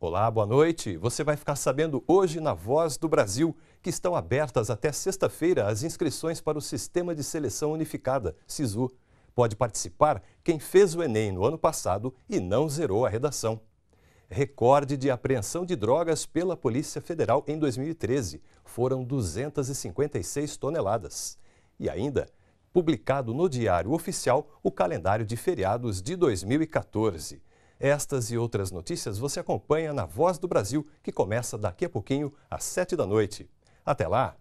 Olá, boa noite. Você vai ficar sabendo hoje na Voz do Brasil que estão abertas até sexta-feira as inscrições para o Sistema de Seleção Unificada, SISU. Pode participar quem fez o Enem no ano passado e não zerou a redação. Recorde de apreensão de drogas pela Polícia Federal em 2013. Foram 256 toneladas. E ainda, publicado no Diário Oficial o calendário de feriados de 2014. Estas e outras notícias você acompanha na Voz do Brasil, que começa daqui a pouquinho, às 7 da noite. Até lá!